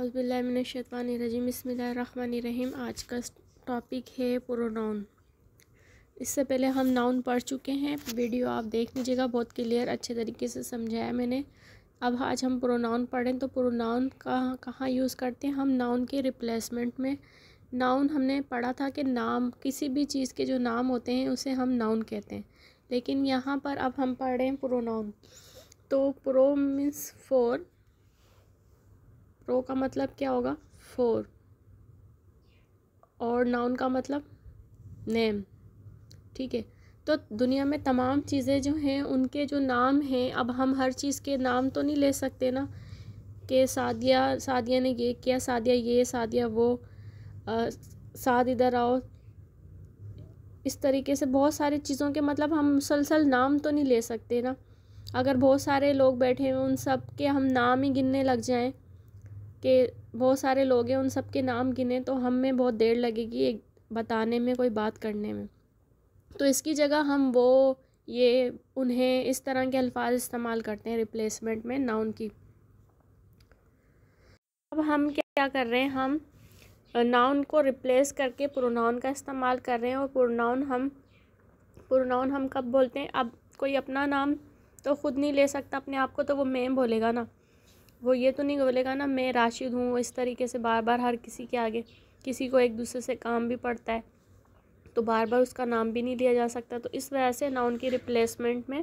अज़बिल्लाशतवानरजीम बसमीम आज का टॉपिक है प्रोनाउन इससे पहले हम नाउन पढ़ चुके हैं वीडियो आप देख लीजिएगा बहुत क्लियर अच्छे तरीके से समझाया मैंने अब आज हम प्रोनाउन पढ़ें तो प्रोनाउन कहाँ कहाँ यूज़ करते हैं हम नाउन के रिप्लेसमेंट में नाउन हमने पढ़ा था कि नाम किसी भी चीज़ के जो नाम होते हैं उसे हम नाउन कहते हैं लेकिन यहाँ पर अब हम पढ़ें प्रोनाउन तो प्रो मीन्स फोर प्रो का मतलब क्या होगा फोर और नाउन का मतलब नेम ठीक है तो दुनिया में तमाम चीज़ें जो हैं उनके जो नाम हैं अब हम हर चीज़ के नाम तो नहीं ले सकते ना कि सादिया सादिया ने ये किया सादिया ये सादिया वो आ, साद इधर आओ इस तरीके से बहुत सारे चीज़ों के मतलब हम मुसलसल नाम तो नहीं ले सकते ना अगर बहुत सारे लोग बैठे हैं उन सब के हम नाम ही गिनने लग जाएं के बहुत सारे लोग हैं उन सब के नाम गिने तो हमें बहुत देर लगेगी एक बताने में कोई बात करने में तो इसकी जगह हम वो ये उन्हें इस तरह के अल्फाज इस्तेमाल करते हैं रिप्लेसमेंट में नाउन की अब हम क्या कर रहे हैं हम नाउन को रिप्लेस करके प्रोनाउन का इस्तेमाल कर रहे हैं और प्रोनाउन हम प्रोनाउन हम कब बोलते हैं अब कोई अपना नाम तो ख़ुद नहीं ले सकता अपने आप को तो वो मैम बोलेगा ना वो ये तो नहीं बोलेगा ना मैं राशिद हूँ इस तरीके से बार बार हर किसी के आगे किसी को एक दूसरे से काम भी पड़ता है तो बार बार उसका नाम भी नहीं लिया जा सकता तो इस वजह से नाउन की रिप्लेसमेंट में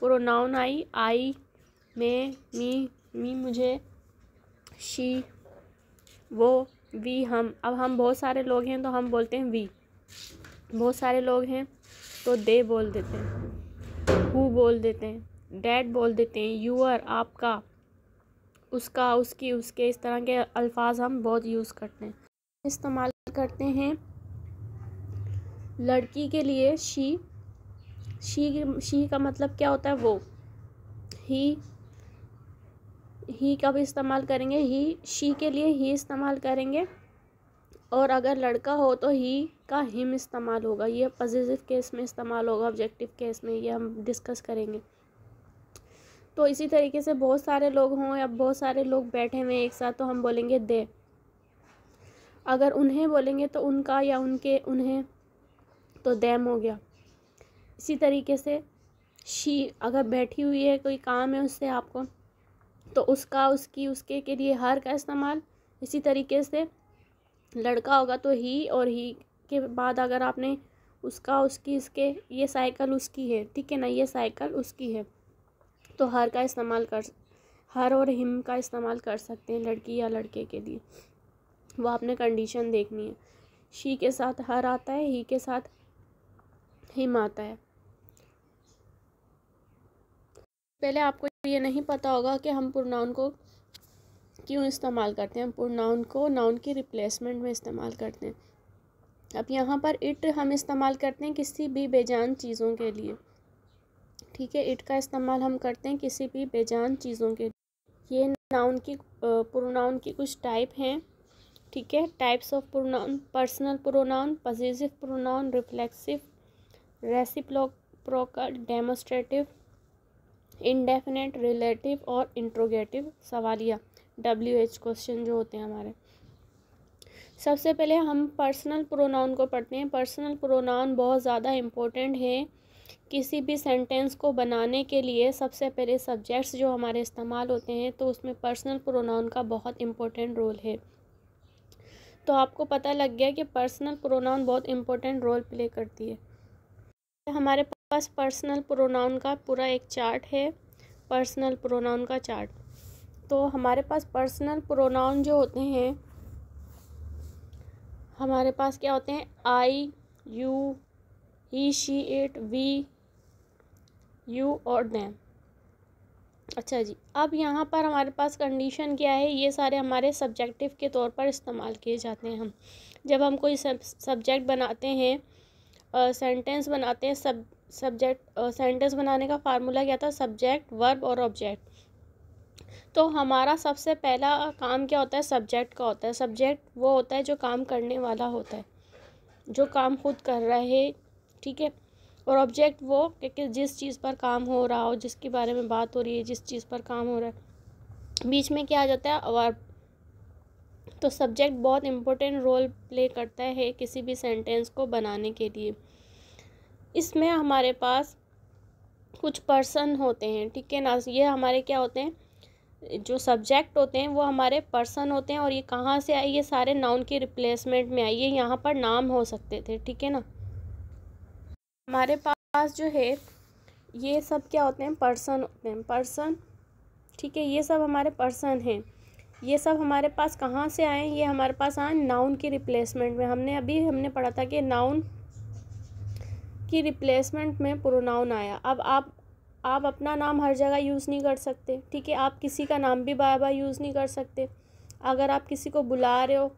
प्रो नाउन आई आई मैं मी मी मुझे शी वो वी हम अब हम बहुत सारे लोग हैं तो हम बोलते हैं वी बहुत सारे लोग हैं तो दे बोल देते हैं हु बोल देते हैं डैड बोल देते हैं यूअर आपका उसका उसकी उसके इस तरह के अल्फाज हम बहुत यूज़ करते हैं इस्तेमाल करते हैं लड़की के लिए शी शी शी का मतलब क्या होता है वो ही ही का भी इस्तेमाल करेंगे ही शी के लिए ही इस्तेमाल करेंगे और अगर लड़का हो तो ही का हिम इस्तेमाल होगा ये पॉजिटिव केस में इस्तेमाल होगा ऑब्जेक्टिव केस में ये हम डिस्कस करेंगे तो इसी तरीके से बहुत सारे लोग हों या बहुत सारे लोग बैठे हुए एक साथ तो हम बोलेंगे दे अगर उन्हें बोलेंगे तो उनका या उनके उन्हें तो दैम हो गया इसी तरीके से शी अगर बैठी हुई है कोई काम है उससे आपको तो उसका उसकी उसके के लिए हर का इस्तेमाल इसी तरीके से लड़का होगा तो ही और ही के बाद अगर आपने उसका उसकी इसके ये साइकिल उसकी है ठीक है ना ये साइकिल उसकी है तो हर का इस्तेमाल कर हर और हिम का इस्तेमाल कर सकते हैं लड़की या लड़के के लिए वो आपने कंडीशन देखनी है शी के साथ हर आता है ही के साथ हिम आता है पहले आपको ये नहीं पता होगा कि हम पुरनाउन को क्यों इस्तेमाल करते हैं हम पुरनाउन को नाउन की रिप्लेसमेंट में इस्तेमाल करते हैं अब यहाँ पर इट हम इस्तेमाल करते हैं किसी भी बेजान चीज़ों के लिए ठीक है इट का इस्तेमाल हम करते हैं किसी भी बेजान चीज़ों के ये नाउन की प्रोनाउन की कुछ टाइप हैं ठीक है types of pronoun personal pronoun positive pronoun reflexive reciprocal demonstrative indefinite relative और इंट्रोगेटिव सवालिया डब्ल्यू एच क्वेश्चन जो होते हैं हमारे सबसे पहले हम पर्सनल प्रोनाउन को पढ़ते हैं पर्सनल प्रोनाउन बहुत ज़्यादा इम्पोर्टेंट है किसी भी सेंटेंस को बनाने के लिए सबसे पहले सब्जेक्ट्स जो हमारे इस्तेमाल होते हैं तो उसमें पर्सनल प्रोनाउन का बहुत इम्पोर्टेंट रोल है तो आपको पता लग गया कि पर्सनल प्रोनाउन बहुत इम्पोर्टेंट रोल प्ले करती है हमारे पास पर्सनल प्रोनाउन का पूरा एक चार्ट है पर्सनल प्रोनाउन का चार्ट तो हमारे पास पर्सनल प्रोनाउन जो होते हैं हमारे पास क्या होते हैं I you he she it we you और दैन अच्छा जी अब यहाँ पर हमारे पास कंडीशन क्या है ये सारे हमारे सब्जेक्टिव के तौर पर इस्तेमाल किए जाते हैं हम जब हम कोई सब सब्जेक्ट बनाते हैं सेंटेंस बनाते हैं सब सब्जेक्ट सेंटेंस बनाने का फार्मूला क्या था सब्जेक्ट वर्ब और ऑब्जेक्ट तो हमारा सबसे पहला काम क्या होता है सब्जेक्ट का होता है सब्जेक्ट वो होता है जो काम करने वाला होता है जो काम खुद कर रहा है ठीक है और ऑब्जेक्ट वो कि जिस चीज़ पर काम हो रहा हो जिसके बारे में बात हो रही है जिस चीज़ पर काम हो रहा है बीच में क्या आ जाता है और तो सब्जेक्ट बहुत इम्पोर्टेंट रोल प्ले करता है किसी भी सेंटेंस को बनाने के लिए इसमें हमारे पास कुछ पर्सन होते हैं ठीक है ना ये हमारे क्या होते हैं जो सब्जेक्ट होते हैं वो हमारे पर्सन होते हैं और ये कहाँ से आई ये सारे नाउन के रिप्लेसमेंट में आई ये यहाँ पर नाम हो सकते थे ठीक है ना हमारे पास जो है ये सब क्या होते हैं पर्सन होते हैं पर्सन ठीक है ये सब हमारे पर्सन हैं ये सब हमारे पास कहाँ से आए ये हमारे पास आए नाउन की रिप्लेसमेंट में हमने अभी हमने पढ़ा था कि नाउन की रिप्लेसमेंट में प्रोनाउन आया अब आप आप अपना नाम हर जगह यूज़ नहीं कर सकते ठीक है आप किसी का नाम भी बार बार यूज़ नहीं कर सकते अगर आप किसी को बुला रहे हो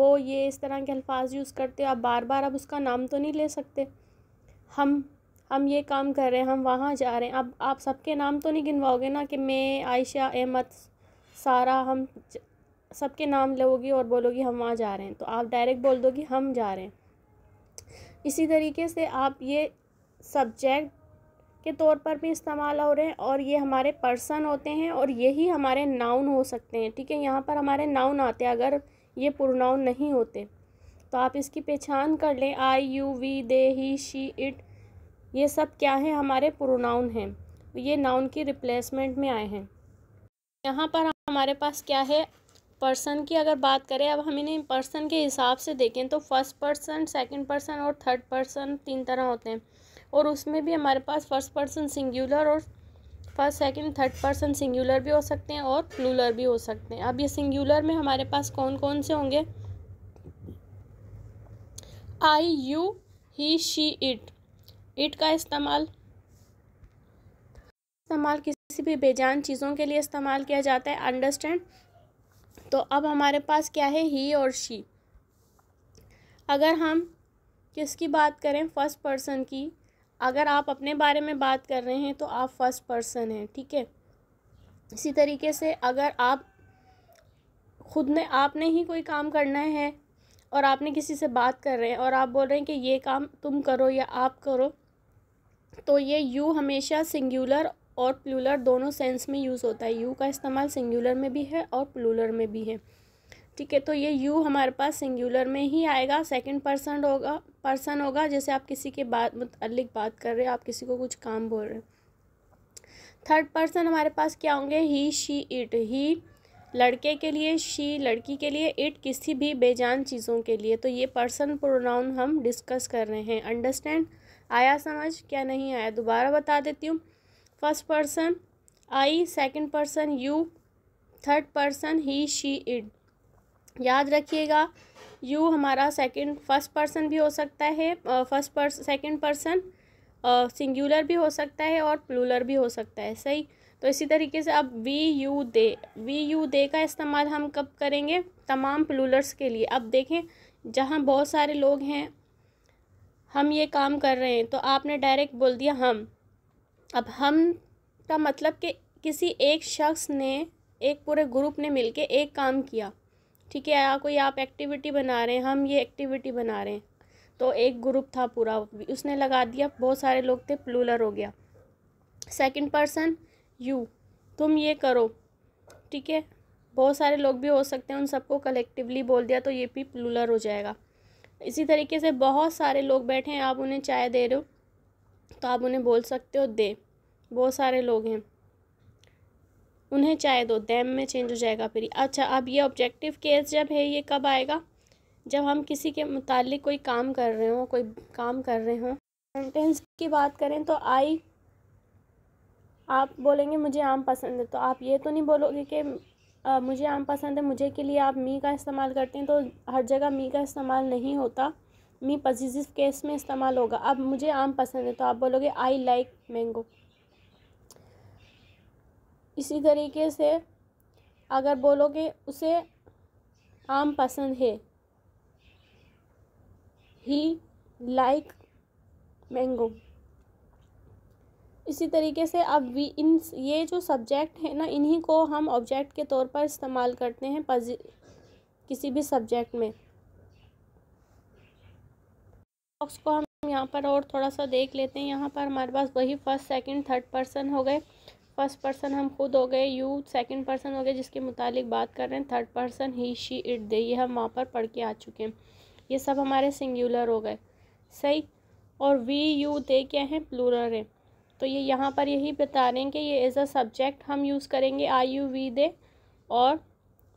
वो ये इस तरह के अल्फाज यूज़ करते हो आप बार बार आप उसका नाम तो नहीं ले सकते हम हम ये काम कर रहे हैं हम वहाँ जा रहे हैं अब आप सबके नाम तो नहीं गिनवाओगे ना कि मैं आयशा अहमद सारा हम सबके नाम लोगी और बोलोगी हम वहाँ जा रहे हैं तो आप डायरेक्ट बोल दोगी हम जा रहे हैं इसी तरीके से आप ये सब्जेक्ट के तौर पर भी इस्तेमाल हो रहे हैं और ये हमारे पर्सन होते हैं और यही हमारे नाउन हो सकते हैं ठीक है यहाँ पर हमारे नाउन आते हैं अगर ये पुरनाउन नहीं होते तो आप इसकी पहचान कर लें I you we they he she it ये सब क्या है हमारे प्रोनाउन हैं ये नाउन की रिप्लेसमेंट में आए हैं यहाँ पर हमारे पास क्या है पर्सन की अगर बात करें अब हम इन्हें पर्सन के हिसाब से देखें तो फर्स्ट पर्सन सेकंड पर्सन और थर्ड पर्सन तीन तरह होते हैं और उसमें भी हमारे पास फर्स्ट पर्सन सिंगुलर और first second third person singular भी हो सकते हैं और प्लूलर भी हो सकते हैं अब ये सिंगुलर में हमारे पास कौन कौन से होंगे I you he she it it का इस्तेमाल इस्तेमाल किसी भी बेजान चीज़ों के लिए इस्तेमाल किया जाता है अंडरस्टैंड तो अब हमारे पास क्या है ही और शी अगर हम किसकी बात करें फर्स्ट पर्सन की अगर आप अपने बारे में बात कर रहे हैं तो आप फर्स्ट पर्सन हैं ठीक है इसी तरीके से अगर आप खुद ने आपने ही कोई काम करना है और आपने किसी से बात कर रहे हैं और आप बोल रहे हैं कि ये काम तुम करो या आप करो तो ये यू हमेशा सिंगुलर और प्लूलर दोनों सेंस में यूज़ होता है यू का इस्तेमाल सिंगुलर में भी है और प्लूलर में भी है ठीक है तो ये यू हमारे पास सिंगुलर में ही आएगा सेकंड पर्सन होगा पर्सन होगा जैसे आप किसी के बात मतलब बात कर रहे हो आप किसी को कुछ काम बोल रहे हो थर्ड पर्सन हमारे पास क्या होंगे ही शी इट ही लड़के के लिए शी लड़की के लिए इट किसी भी बेजान चीज़ों के लिए तो ये पर्सन प्रोनाउन हम डिस्कस कर रहे हैं अंडरस्टैंड आया समझ क्या नहीं आया दोबारा बता देती हूँ first person I second person you third person he she it याद रखिएगा यू हमारा सेकंड फर्स्ट पर्सन भी हो सकता है फर्स्ट सेकेंड पर्सन सिंगुलर भी हो सकता है और प्लूलर भी हो सकता है सही तो इसी तरीके से अब we you they we you they का इस्तेमाल हम कब करेंगे तमाम प्लूलर्स के लिए अब देखें जहाँ बहुत सारे लोग हैं हम ये काम कर रहे हैं तो आपने डायरेक्ट बोल दिया हम अब हम का मतलब कि किसी एक शख्स ने एक पूरे ग्रुप ने मिल एक काम किया ठीक है या कोई आप एक्टिविटी बना रहे हैं हम ये एक्टिविटी बना रहे हैं तो एक ग्रुप था पूरा उसने लगा दिया बहुत सारे लोग थे प्लूलर हो गया सेकंड पर्सन यू तुम ये करो ठीक है बहुत सारे लोग भी हो सकते हैं उन सबको कलेक्टिवली बोल दिया तो ये भी प्लूलर हो जाएगा इसी तरीके से बहुत सारे लोग बैठे हैं आप उन्हें चाय दे रहे हो तो आप उन्हें बोल सकते हो दे बहुत सारे लोग हैं उन्हें चाय दो दैम में चेंज हो जाएगा फिर अच्छा अब ये ऑब्जेक्टिव केस जब है ये कब आएगा जब हम किसी के मुतालिक कोई काम कर रहे हो कोई काम कर रहे हों सेंटेंस की बात करें तो आई आप बोलेंगे मुझे आम पसंद है तो आप ये तो नहीं बोलोगे कि मुझे आम पसंद है मुझे के लिए आप मी का इस्तेमाल करते हैं तो हर जगह मी का इस्तेमाल नहीं होता मी पॉजिटिव केस में इस्तेमाल होगा अब मुझे आम पसंद है तो आप बोलोगे आई लाइक मैंगो इसी तरीके से अगर बोलोगे उसे आम पसंद है ही लाइक मैंगो इसी तरीके से अब वी इन ये जो सब्जेक्ट है ना इन्हीं को हम ऑब्जेक्ट के तौर पर इस्तेमाल करते हैं किसी भी सब्जेक्ट में बॉक्स को हम यहाँ पर और थोड़ा सा देख लेते हैं यहाँ पर हमारे पास वही फर्स्ट सेकंड थर्ड पर्सन हो गए फर्स्ट पर्सन हम खुद हो गए यू सेकंड पर्सन हो गए जिसके मुतालिक बात कर रहे हैं third person he she it they ये हम वहाँ पर पढ़ के आ चुके हैं ये सब हमारे सिंगुलर हो गए सही और वी यू दे क्या हैं प्लूरल हैं तो ये यहाँ पर यही बता रहे हैं कि ये एज अ सब्जेक्ट हम यूज़ करेंगे आई यू वी दे और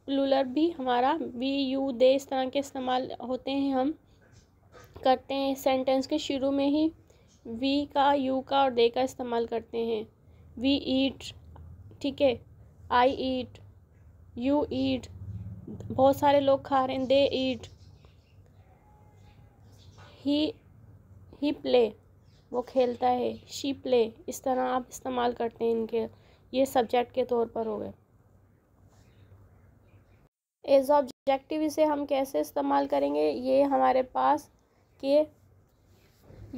लूलर भी हमारा वी यू दे इस तरह के इस्तेमाल होते हैं हम करते हैं सेंटेंस के शुरू में ही वी का यू का और दे का इस्तेमाल करते हैं वी ईट ठीक है आई ईट यू ईट बहुत सारे लोग खा रहे हैं दे ईट ही ही प्ले वो खेलता है शी प्ले इस तरह आप इस्तेमाल करते हैं इनके ये सब्जेक्ट के तौर पर हो गए एज ऑब्जेक्टिव इसे हम कैसे इस्तेमाल करेंगे ये हमारे पास के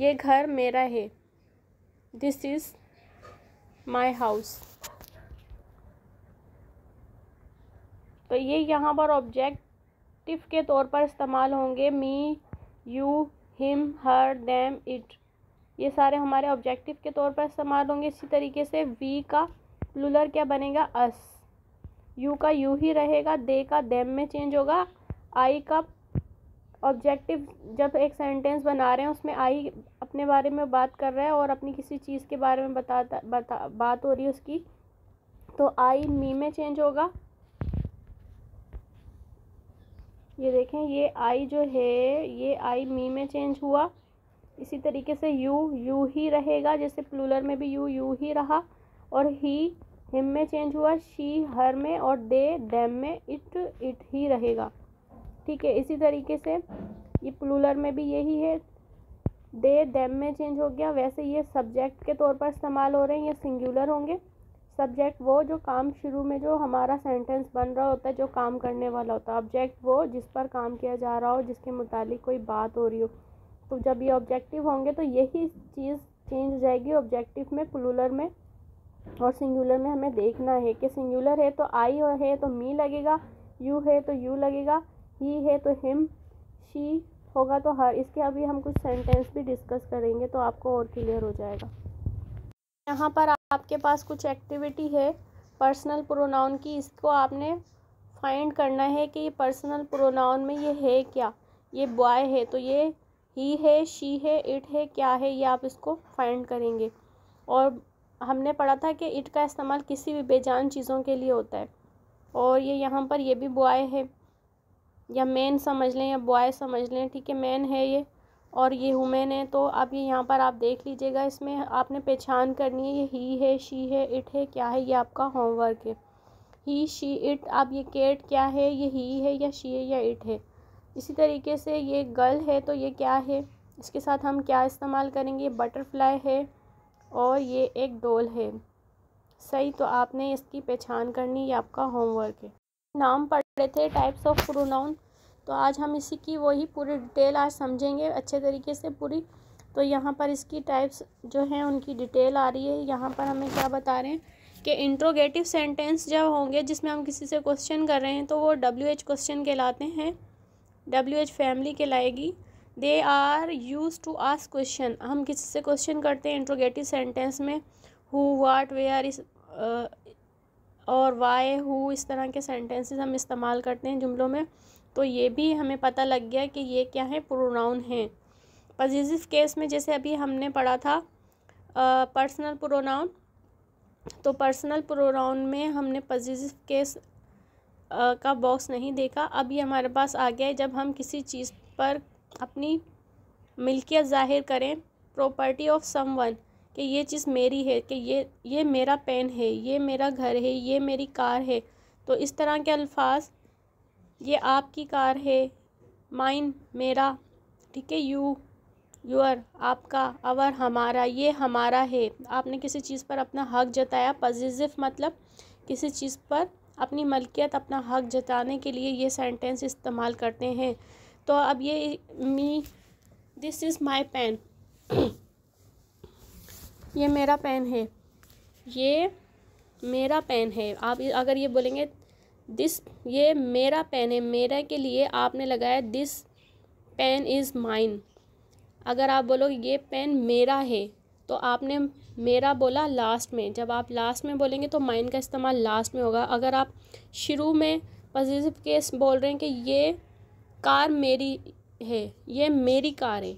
ये घर मेरा है दिस इज़ माय हाउस तो ये यहाँ पर ऑब्जेक्टिव के तौर पर इस्तेमाल होंगे me you him her them it ये सारे हमारे ऑब्जेक्टिव के तौर पर इस्तेमाल होंगे इसी तरीके से वी का प्लूलर क्या बनेगा अस यू का यू ही रहेगा दे का देम में चेंज होगा आई का ऑब्जेक्टिव जब एक सेंटेंस बना रहे हैं उसमें आई अपने बारे में बात कर रहा है और अपनी किसी चीज़ के बारे में बताता बता बात हो रही है उसकी तो आई मी में चेंज होगा ये देखें ये आई जो है ये आई मी में चेंज हुआ इसी तरीके से यू यू ही रहेगा जैसे प्लूलर में भी यू यू ही रहा और ही हिम में चेंज हुआ शी हर में और दे डैम में इट इट ही रहेगा ठीक है इसी तरीके से ये प्लूलर में भी यही है दे दैम में चेंज हो गया वैसे ये सब्जेक्ट के तौर पर इस्तेमाल हो रहे हैं ये सिंगुलर होंगे सब्जेक्ट वो जो काम शुरू में जो हमारा सेंटेंस बन रहा होता है जो काम करने वाला होता है ऑब्जेक्ट वो जिस पर काम किया जा रहा हो जिसके मुतालिक कोई बात हो रही हो तो जब ये ऑब्जेक्टिव होंगे तो यही चीज़ चेंज हो जाएगी ऑब्जेक्टिव में क्लूलर में और सिंगुलर में हमें देखना है कि सिंगुलर है तो आई और है तो मी लगेगा यू है तो यू लगेगा ही है तो हिम शी होगा तो हर इसके अभी हम कुछ सेंटेंस भी डिस्कस करेंगे तो आपको और क्लियर हो जाएगा यहाँ पर आपके पास कुछ एक्टिविटी है पर्सनल प्रोनाउन की इसको आपने फाइंड करना है कि पर्सनल प्रोनाउन में ये है क्या ये बॉय है तो ये ही है शी है इट है क्या है ये आप इसको फाइंड करेंगे और हमने पढ़ा था कि इट का इस्तेमाल किसी भी बेजान चीज़ों के लिए होता है और ये यहाँ पर ये भी बॉय है या मैन समझ लें या बॉय समझ लें ठीक है मैन है ये और ये हुमेन है तो अब ये यहाँ पर आप देख लीजिएगा इसमें आपने पहचान करनी है ये ही है शी है इट है क्या है ये आपका होमवर्क है ही शी इट अब ये केट क्या है ये ही है या शी है या इट है इसी तरीके से ये गर्ल है तो ये क्या है इसके साथ हम क्या इस्तेमाल करेंगे बटरफ्लाई है और ये एक डोल है सही तो आपने इसकी पहचान करनी ये आपका होमवर्क है नाम पढ़ रहे थे टाइप्स ऑफ प्रोनाउन तो आज हम इसी की वही पूरी डिटेल आज समझेंगे अच्छे तरीके से पूरी तो यहाँ पर इसकी टाइप्स जो हैं उनकी डिटेल आ रही है यहाँ पर हमें क्या बता रहे हैं कि इंट्रोगेटिव सेंटेंस जब होंगे जिसमें हम किसी से क्वेश्चन कर रहे हैं तो वो डब्ल्यू एच क्वेश्चन कहलाते हैं डब्ल्यू एच फैमिली के लाएगी they are use to ask question हम किसी से क्वेश्चन करते हैं इंट्रोगेटिव सेंटेंस में हु वाट वेयर इस और वाई हु इस तरह के सेंटेंसेस हम इस्तेमाल करते हैं जुमलों में तो ये भी हमें पता लग गया कि ये क्या है प्रोनाउन है पॉजिटिव केस में जैसे अभी हमने पढ़ा था पर्सनल uh, प्रोनाउन तो पर्सनल प्रोनाउन में हमने पॉजिटिव केस का बॉक्स नहीं देखा अब ये हमारे पास आ गया है जब हम किसी चीज़ पर अपनी मिल्कियत जाहिर करें प्रॉपर्टी ऑफ समवन कि ये चीज़ मेरी है कि ये ये मेरा पेन है ये मेरा घर है ये मेरी कार है तो इस तरह के अल्फाज ये आपकी कार है माइन मेरा ठीक है यू योर आपका अवर हमारा ये हमारा है आपने किसी चीज़ पर अपना हक जताया पॉजिटिव मतलब किसी चीज़ पर अपनी मलकियत अपना हक जताने के लिए ये सेंटेंस इस्तेमाल करते हैं तो अब ये मी दिस इज़ माई पेन ये मेरा पेन है ये मेरा पेन है आप अगर ये बोलेंगे दिस ये मेरा पेन है मेरा के लिए आपने लगाया दिस पेन इज़ माइन अगर आप बोलोगे ये पेन मेरा है तो आपने मेरा बोला लास्ट में जब आप लास्ट में बोलेंगे तो माइन का इस्तेमाल लास्ट में होगा अगर आप शुरू में पॉजिटिव केस बोल रहे हैं कि ये कार मेरी है ये मेरी कार है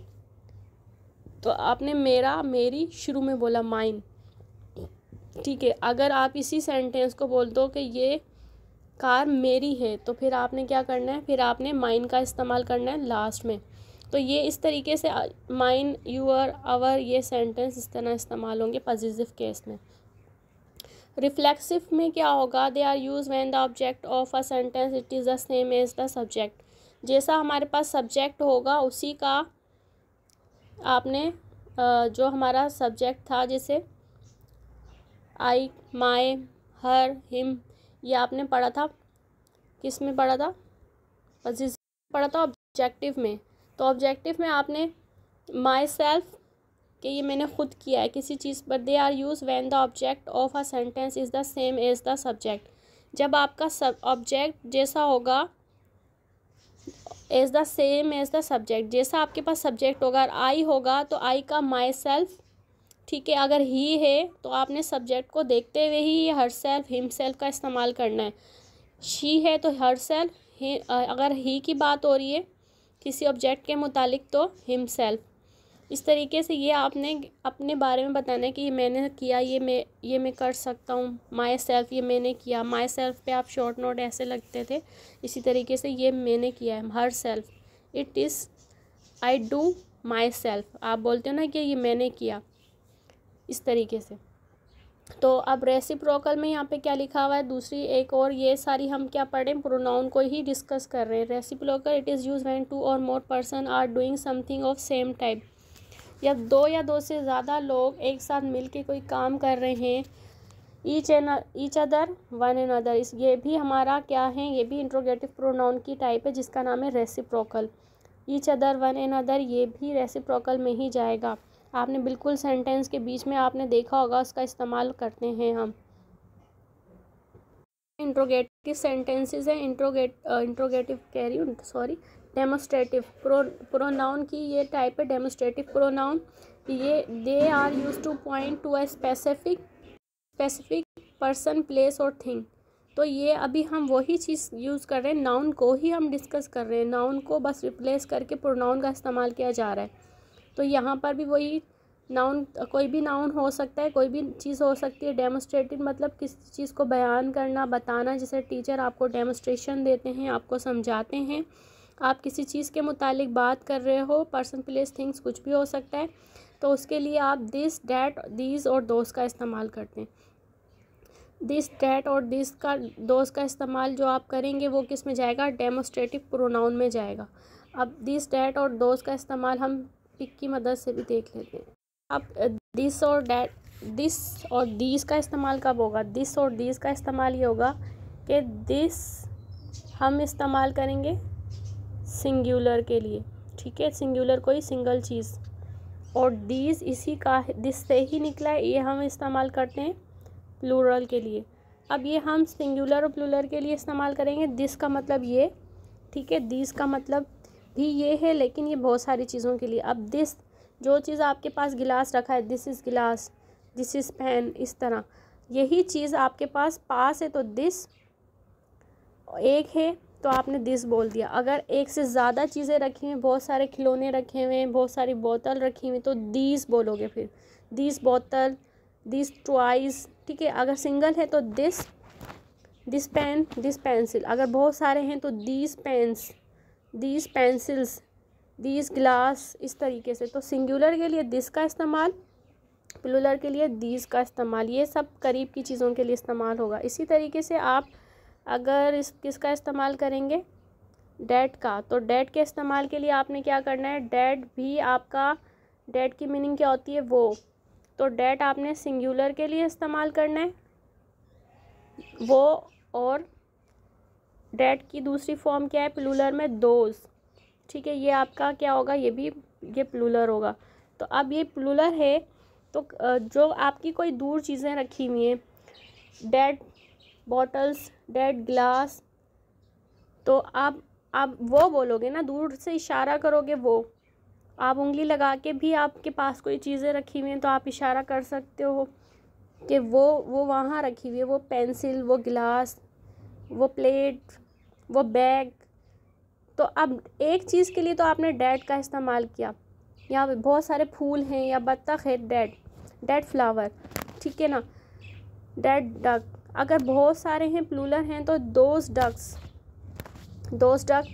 तो आपने मेरा मेरी शुरू में बोला माइन ठीक है अगर आप इसी सेंटेंस को बोल दो कि ये कार मेरी है तो फिर आपने क्या करना है फिर आपने माइन का इस्तेमाल करना है लास्ट में तो ये इस तरीके से माइन यूअर आवर ये सेंटेंस इस तरह इस्तेमाल होंगे पॉजिटिव केस में रिफ्लेक्सिव में क्या होगा they are use when the object of a sentence it is the same as the subject जैसा हमारे पास सब्जेक्ट होगा उसी का आपने जो हमारा सब्जेक्ट था जैसे आई माए हर हिम ये आपने पढ़ा था किस में पढ़ा था पढ़ा था ऑब्जेक्टिव में तो ऑब्जेक्टिव में आपने माई सेल्फ कि ये मैंने खुद किया है किसी चीज़ पर they are use when the object of a sentence is the same as the subject जब आपका सब ऑब्जेक्ट जैसा होगा as the same as the subject जैसा आपके पास सब्जेक्ट होगा अगर आई होगा तो आई का माई सेल्फ ठीक है अगर ही है तो आपने सब्जेक्ट को देखते हुए ही हर सेल्फ हिम सेल्फ का इस्तेमाल करना है शी है तो हर सेल्फ अगर ही की बात हो रही है किसी ऑब्जेक्ट के मुतालिक तो हिमसेल्फ इस तरीके से ये आपने अपने बारे में बताना है कि ये मैंने किया ये मैं ये मैं कर सकता हूँ माई सेल्फ़ ये मैंने किया माई सेल्फ़ पे आप शॉर्ट नोट ऐसे लगते थे इसी तरीके से ये मैंने किया है herself it is I do myself आप बोलते हो ना कि ये मैंने किया इस तरीके से तो अब रेसिप्रोकल में यहाँ पे क्या लिखा हुआ है दूसरी एक और ये सारी हम क्या पढ़ें प्रोनाउन को ही डिस्कस कर रहे हैं reciprocal it is use when two और more person are doing something of same type या दो या दो से ज़्यादा लोग एक साथ मिल कोई काम कर रहे हैं each and each other one and other इस ये भी हमारा क्या है ये भी इंट्रोगेटिव प्रोनाउन की टाइप है जिसका नाम है reciprocal each other one and other ये भी रेसिप्रोकल में ही जाएगा आपने बिल्कुल सेंटेंस के बीच में आपने देखा होगा उसका इस्तेमाल करते हैं हम इंट्रोगेटिव सेंटेंसेस हैं इंट्रोगेट इंट्रोगेटिव कह रही हूँ सॉरी डेमोस्ट्रेटिव प्रो प्रोनाउन की ये टाइप है डेमोस्ट्रेटिव प्रोनाउन ये they are use to point to a specific specific person place और थिंग तो ये अभी हम वही चीज़ यूज़ कर रहे हैं नाउन को ही हम डिस्कस कर रहे हैं नाउन को बस रिप्लेस करके प्रोनाउन का इस्तेमाल किया जा रहा है तो यहाँ पर भी वही नाउन कोई भी नाउन हो सकता है कोई भी चीज़ हो सकती है डेमोस्ट्रेटिव मतलब किसी चीज़ को बयान करना बताना जैसे टीचर आपको डेमोस्ट्रेशन देते हैं आपको समझाते हैं आप किसी चीज़ के मुतालिक बात कर रहे हो पर्सन प्लेस थिंग्स कुछ भी हो सकता है तो उसके लिए आप दिस डैट दिस और दोस्त का इस्तेमाल करते हैं दिस डैट और दिस का दोस्त का इस्तेमाल जो आप करेंगे वो किस में जाएगा डेमोस्ट्रेटिव प्रोनाउन में जाएगा अब दिस डैट और दोस्त का इस्तेमाल हम टिक की मदद से भी देख लेते हैं अब दिस और डैट दिस और दीज का इस्तेमाल कब होगा दिस और दीज का इस्तेमाल ये होगा कि दिस हम इस्तेमाल करेंगे सिंगुलर के लिए ठीक है सिंगुलर कोई सिंगल चीज़ और दीज इसी का दिस से ही निकला है ये हम इस्तेमाल करते हैं प्लूरल के लिए अब ये हम सिंगुलर और प्लूरल के लिए इस्तेमाल करेंगे दिस का मतलब ये ठीक है दिस का मतलब भी ये है लेकिन ये बहुत सारी चीज़ों के लिए अब दिस जो चीज़ आपके पास गिलास रखा है this is glass this is pen इस तरह यही चीज़ आपके पास पास है तो दिस एक है तो आपने दिस बोल दिया अगर एक से ज़्यादा चीज़ें रखी हुई बहुत सारे खिलौने रखे हुए हैं बहुत सारी बोतल रखी हुई तो दीस बोलोगे फिर दीस बोतल दिस टॉयज़ ठीक है अगर सिंगल है तो this this pen this pencil अगर बहुत सारे हैं तो this pens these pencils these glass इस तरीके से तो सिंगुलर के लिए दिस का इस्तेमाल प्लुलर के लिए दीज का इस्तेमाल ये सब करीब की चीज़ों के लिए इस्तेमाल होगा इसी तरीके से आप अगर इस किसका इस्तेमाल करेंगे डेट का तो डेट के इस्तेमाल के लिए आपने क्या करना है डेट भी आपका डेट की मीनिंग क्या होती है वो तो डेट आपने सिंगुलर के लिए इस्तेमाल करना है वो और डेट की दूसरी फॉर्म क्या है प्लूलर में दोज ठीक है ये आपका क्या होगा ये भी ये प्लूलर होगा तो अब ये प्लूलर है तो जो आपकी कोई दूर चीज़ें रखी हुई हैं डेड बॉटल्स डेड ग्लास तो आप आप वो बोलोगे ना दूर से इशारा करोगे वो आप उंगली लगा के भी आपके पास कोई चीज़ें रखी हुई हैं तो आप इशारा कर सकते हो कि वो वो वहाँ रखी हुई है वो पेंसिल वो गिलास वो प्लेट वो बैग तो अब एक चीज़ के लिए तो आपने डेड का इस्तेमाल किया पर बहुत सारे फूल हैं या बत्तख है डेड डेड फ्लावर ठीक है ना डेड डक अगर बहुत सारे हैं प्लूलर हैं तो दोज डक्स दोज डक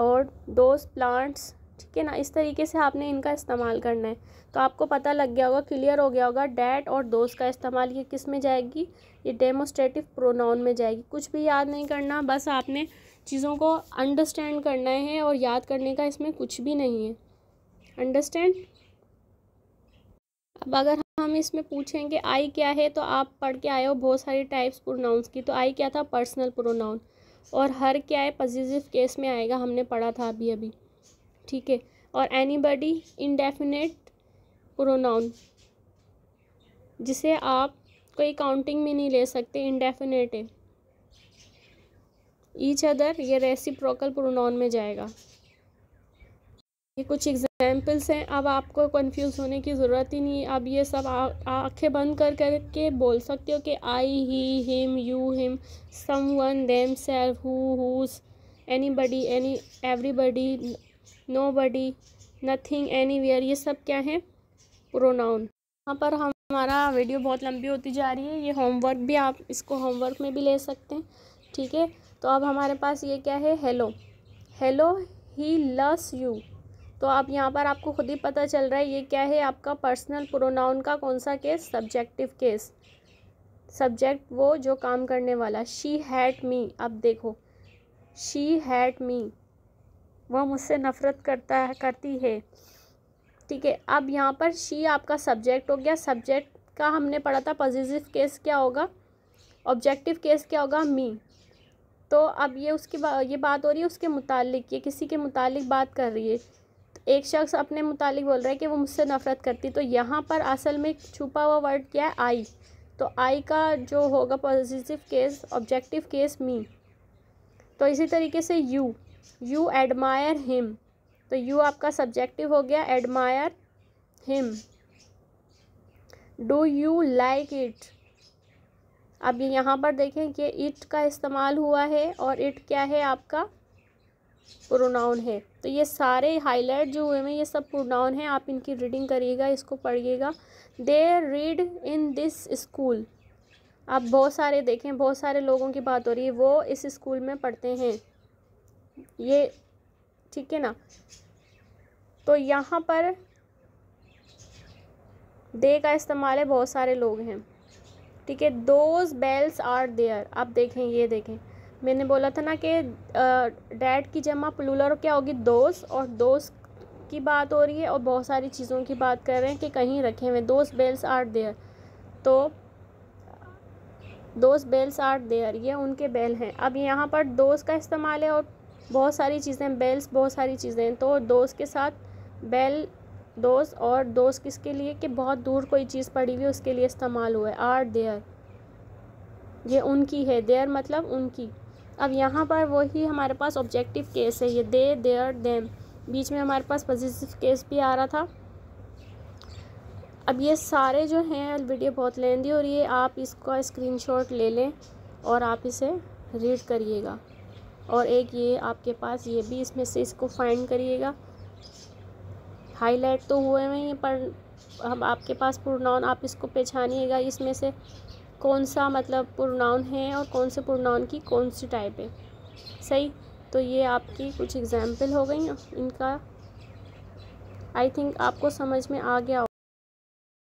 और दोज प्लांट्स ठीक है ना इस तरीके से आपने इनका इस्तेमाल करना है तो आपको पता लग गया होगा क्लियर हो गया होगा डैट और दोस्त का इस्तेमाल ये किस में जाएगी ये डेमोस्ट्रेटिव प्रोनाउन में जाएगी कुछ भी याद नहीं करना बस आपने चीज़ों को अंडरस्टैंड करना है और याद करने का इसमें कुछ भी नहीं है अंडरस्टैंड अब अगर हम इसमें पूछेंगे आई क्या है तो आप पढ़ के आए हो बहुत सारी टाइप्स प्रोनाउंस की तो आई क्या था पर्सनल प्रोनाउन और हर क्या है पॉजिटिव केस में आएगा हमने पढ़ा था अभी अभी ठीक है और एनी बडी इनडेफिनेट प्रोनाउन जिसे आप कोई काउंटिंग में नहीं ले सकते इनडेफिनेट है ईच अदर ये रेसिप्रोकल प्रोनाउन में जाएगा ये कुछ एग्जाम्पल्स हैं अब आपको कंफ्यूज होने की ज़रूरत ही नहीं अब ये सब आंखें बंद कर करके बोल सकते हो कि I he him you him someone themselves whose anybody any everybody nobody nothing anywhere ये सब क्या हैं प्रोनाउन यहाँ पर हम हमारा वीडियो बहुत लंबी होती जा रही है ये होमवर्क भी आप इसको होमवर्क में भी ले सकते हैं ठीक है तो अब हमारे पास ये क्या है हेलो हेलो ही लस यू तो आप यहाँ पर आपको खुद ही पता चल रहा है ये क्या है आपका पर्सनल प्रोनाउन का कौन सा केस सब्जेक्टिव केस सब्जेक्ट वो जो काम करने वाला शी हैट मी अब देखो शी हैट मी वह मुझसे नफ़रत करता है करती है ठीक है अब यहाँ पर शी आपका सब्जेक्ट हो गया सब्जेक्ट का हमने पढ़ा था पॉजिटिव केस क्या होगा ऑब्जेक्टिव केस क्या होगा मी तो अब ये उसकी बा, ये बात हो रही है उसके मुतालिक ये किसी के मुतालिक बात कर रही है एक शख्स अपने मुतालिक बोल रहा है कि वो मुझसे नफ़रत करती तो यहाँ पर असल में छुपा हुआ वर्ड क्या है आई तो आई का जो होगा positive case objective case me तो इसी तरीके से यू यू एडमायर हिम तो यू आपका सब्जेक्टिव हो गया admire him do you like it अब ये यहाँ पर देखें कि इट का इस्तेमाल हुआ है और इट क्या है आपका प्रोनाउन है तो ये सारे हाईलाइट जो हुए हैं ये सब प्रोनाउन हैं आप इनकी रीडिंग करिएगा इसको पढ़िएगा they read in this school आप बहुत सारे देखें बहुत सारे लोगों की बात हो रही है वो इस स्कूल में पढ़ते हैं ये ठीक है ना तो यहाँ पर दे का इस्तेमाल है बहुत सारे लोग हैं ठीक है दोज बेल्स आर देयर आप देखें ये देखें मैंने बोला था ना कि डैड की जमा प्लूलर क्या होगी दोस्त और दोस्त की बात हो रही है और बहुत सारी चीज़ों की बात कर रहे हैं कि कहीं रखे हुए दोस्त बेल्स आर देयर तो दोस्त बेल्स आर देयर ये उनके बेल हैं अब यहाँ पर दोस्त का इस्तेमाल है और बहुत सारी चीज़ें बेल्स बहुत सारी चीज़ें तो दोस्त के साथ बेल दोस्त और दोस्त किसके लिए कि बहुत दूर कोई चीज़ पड़ी हुई उसके लिए इस्तेमाल हुआ है आर देयर ये उनकी है देयर मतलब उनकी अब यहाँ पर वही हमारे पास ऑब्जेक्टिव केस है ये दे देयर देम बीच में हमारे पास पॉजिटिव केस भी आ रहा था अब ये सारे जो हैं वीडियो बहुत लेंदी हो रही है आप इसका स्क्रीनशॉट ले लें और आप इसे रीड करिएगा और एक ये आपके पास ये भी इसमें से इसको फाइंड करिएगा हाईलाइट तो हुए हुए हैं पर हम आपके पास पुरनाउन आप इसको पहचानिएगा इसमें से कौन सा मतलब पुरनाउन है और कौन से पुरनाउन की कौन सी टाइप है सही तो ये आपकी कुछ एग्ज़ाम्पल हो गई इनका आई थिंक आपको समझ में आ गया